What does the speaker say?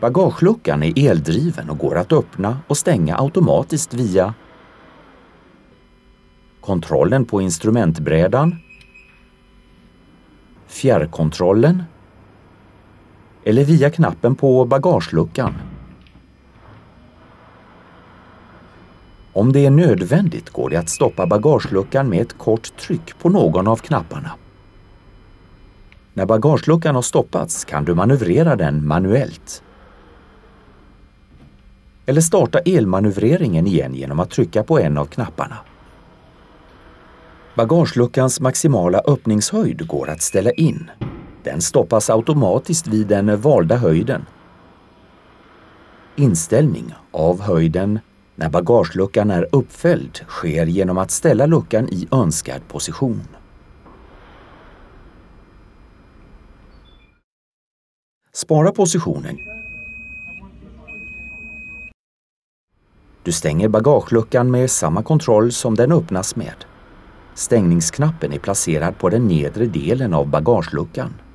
Bagageluckan är eldriven och går att öppna och stänga automatiskt via kontrollen på instrumentbrädan, fjärrkontrollen eller via knappen på bagageluckan. Om det är nödvändigt går det att stoppa bagageluckan med ett kort tryck på någon av knapparna. När bagageluckan har stoppats kan du manövrera den manuellt eller starta elmanövreringen igen genom att trycka på en av knapparna. Bagageluckans maximala öppningshöjd går att ställa in. Den stoppas automatiskt vid den valda höjden. Inställning av höjden när bagageluckan är uppfälld sker genom att ställa luckan i önskad position. Spara positionen Du stänger bagageluckan med samma kontroll som den öppnas med. Stängningsknappen är placerad på den nedre delen av bagageluckan.